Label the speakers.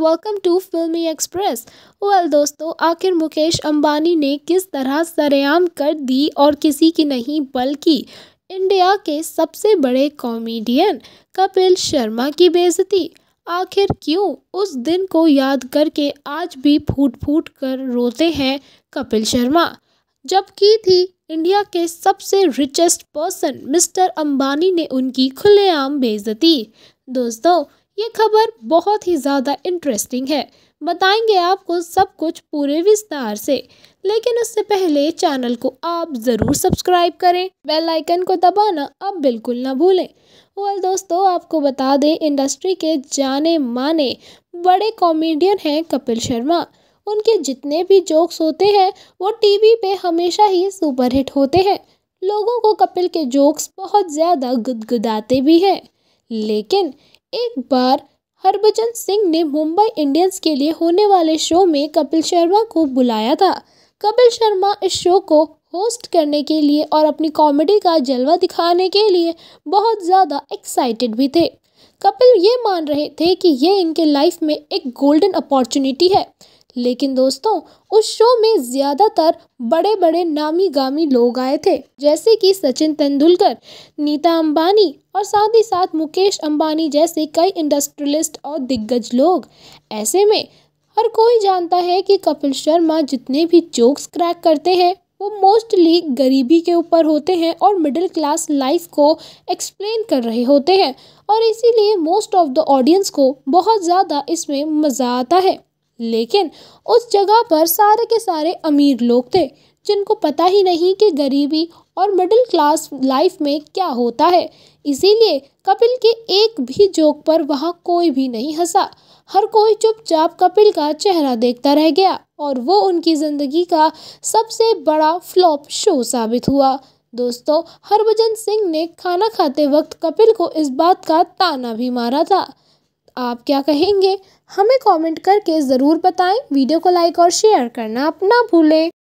Speaker 1: welcome to Filmy Express well दोस्तों आखिर मुकेश अंबानी ने किस तरह सरेआम कर दी और किसी की नहीं बल्कि इंडिया के सबसे बड़े कॉमेडियन कपिल शर्मा की बेजती आखिर क्यों उस दिन को याद करके आज भी फूट फूट कर रोते हैं कपिल शर्मा जब की थी इंडिया के सबसे रिचेस्ट पर्सन मिस्टर अंबानी ने उनकी खुलेआम बेजती दोस्तों ये खबर बहुत ही ज़्यादा इंटरेस्टिंग है बताएंगे आपको सब कुछ पूरे विस्तार से लेकिन उससे पहले चैनल को आप ज़रूर सब्सक्राइब करें बेल आइकन को दबाना अब बिल्कुल ना भूलें और दोस्तों आपको बता दें इंडस्ट्री के जाने माने बड़े कॉमेडियन हैं कपिल शर्मा उनके जितने भी जोक्स होते हैं वो टीवी पे हमेशा ही सुपरहिट होते हैं लोगों को कपिल के जोक्स बहुत ज़्यादा गुदगुदाते भी हैं लेकिन एक बार हरभजन सिंह ने मुंबई इंडियंस के लिए होने वाले शो में कपिल शर्मा को बुलाया था कपिल शर्मा इस शो को होस्ट करने के लिए और अपनी कॉमेडी का जलवा दिखाने के लिए बहुत ज़्यादा एक्साइटेड भी थे कपिल ये मान रहे थे कि ये इनके लाइफ में एक गोल्डन अपॉर्चुनिटी है लेकिन दोस्तों उस शो में ज़्यादातर बड़े बड़े नामी गामी लोग आए थे जैसे कि सचिन तेंदुलकर नीता अंबानी और साथ ही साथ मुकेश अंबानी जैसे कई इंडस्ट्रियलिस्ट और दिग्गज लोग ऐसे में हर कोई जानता है कि कपिल शर्मा जितने भी जोक्स क्रैक करते हैं वो मोस्टली गरीबी के ऊपर होते हैं और मिडिल क्लास लाइफ को एक्सप्लेन कर रहे होते हैं और इसीलिए मोस्ट ऑफ द ऑडियंस को बहुत ज़्यादा इसमें मज़ा आता है लेकिन उस जगह पर सारे के सारे अमीर लोग थे जिनको पता ही नहीं कि गरीबी और मिडिल क्लास लाइफ में क्या होता है इसीलिए कपिल के एक भी जोक पर वहाँ कोई भी नहीं हंसा हर कोई चुपचाप कपिल का चेहरा देखता रह गया और वो उनकी ज़िंदगी का सबसे बड़ा फ्लॉप शो साबित हुआ दोस्तों हरभजन सिंह ने खाना खाते वक्त कपिल को इस बात का ताना भी मारा था आप क्या कहेंगे हमें कमेंट करके ज़रूर बताएं वीडियो को लाइक और शेयर करना अपना भूलें